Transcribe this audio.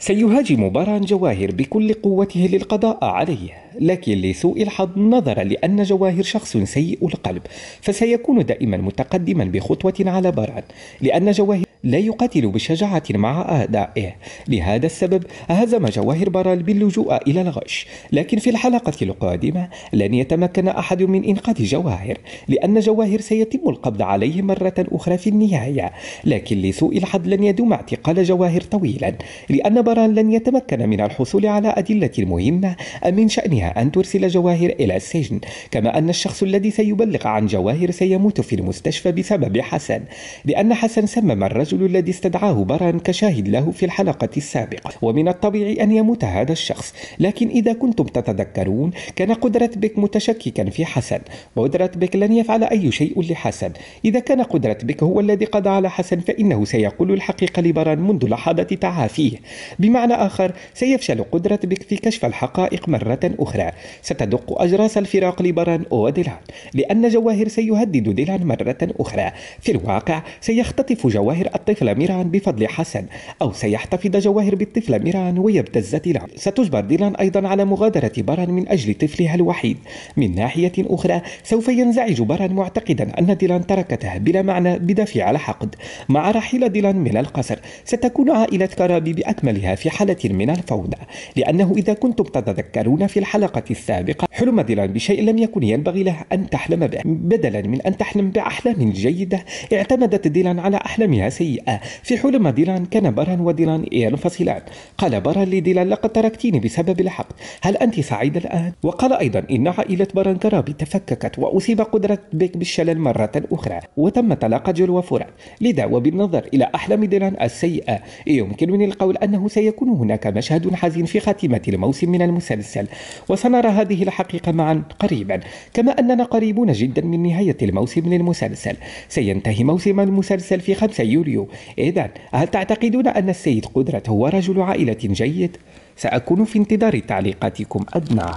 سيهاجم باران جواهر بكل قوته للقضاء عليه لكن لسوء الحظ نظرا لأن جواهر شخص سيء القلب فسيكون دائما متقدما بخطوة على باران لأن جواهر لا يقاتل بشجاعة مع أعدائه لهذا السبب هزم جواهر برال باللجوء إلى الغش لكن في الحلقة القادمة لن يتمكن أحد من إنقاذ جواهر لأن جواهر سيتم القبض عليه مرة أخرى في النهاية لكن لسوء الحظ لن يدوم اعتقال جواهر طويلا لأن بارال لن يتمكن من الحصول على أدلة مهمة من شأنها أن ترسل جواهر إلى السجن كما أن الشخص الذي سيبلغ عن جواهر سيموت في المستشفى بسبب حسن لأن حسن سمم الرجل الرجل الذي استدعاه بران كشاهد له في الحلقة السابقة ومن الطبيعي أن يموت هذا الشخص لكن إذا كنتم تتذكرون كان قدرة بك متشككا في حسن قدرة بك لن يفعل أي شيء لحسن إذا كان قدرة بك هو الذي قضى على حسن فإنه سيقول الحقيقة لبران منذ لحظة تعافيه بمعنى آخر سيفشل قدرة بك في كشف الحقائق مرة أخرى ستدق أجراس الفراق لبران ودلعان لأن جواهر سيهدد ديلان مرة أخرى في الواقع سيختطف جواهر الطفل ميران بفضل حسن أو سيحتفظ جواهر بالطفل ميران ويبتز ديلان ستجبر ديلان أيضا على مغادرة بران من أجل طفلها الوحيد من ناحية أخرى سوف ينزعج بران معتقدا أن ديلان تركته بلا معنى بدافع الحقد مع رحيل ديلان من القصر ستكون عائلة كرابي بأكملها في حالة من الفوضى لأنه إذا كنتم تتذكرون في الحلقة السابقة حلم ديلان بشيء لم يكن ينبغي له أن تحلم به بدلا من أن تحلم بأحلام جيدة اعتمدت ديلان على أحلامها سيئة سيئة في حلم ديلان كان برا وديلان ينفصلان قال برا لديلان لقد تركتيني بسبب الحقد هل أنت سعيدة الآن؟ وقال أيضا إن عائلة بران كرابي تفككت وأصيب قدرة بيك بالشلل مرة أخرى وتم طلاق جول وفرات لذا وبالنظر إلى أحلام ديلان السيئة يمكنني القول أنه سيكون هناك مشهد حزين في خاتمة الموسم من المسلسل وسنرى هذه الحقيقة معا قريبا كما أننا قريبون جدا من نهاية الموسم للمسلسل سينتهي موسم المسلسل في 5 يوليو الأيوب إذا هل تعتقدون أن السيد قدرة هو رجل عائلة جيد؟ سأكون في انتظار تعليقاتكم أدنى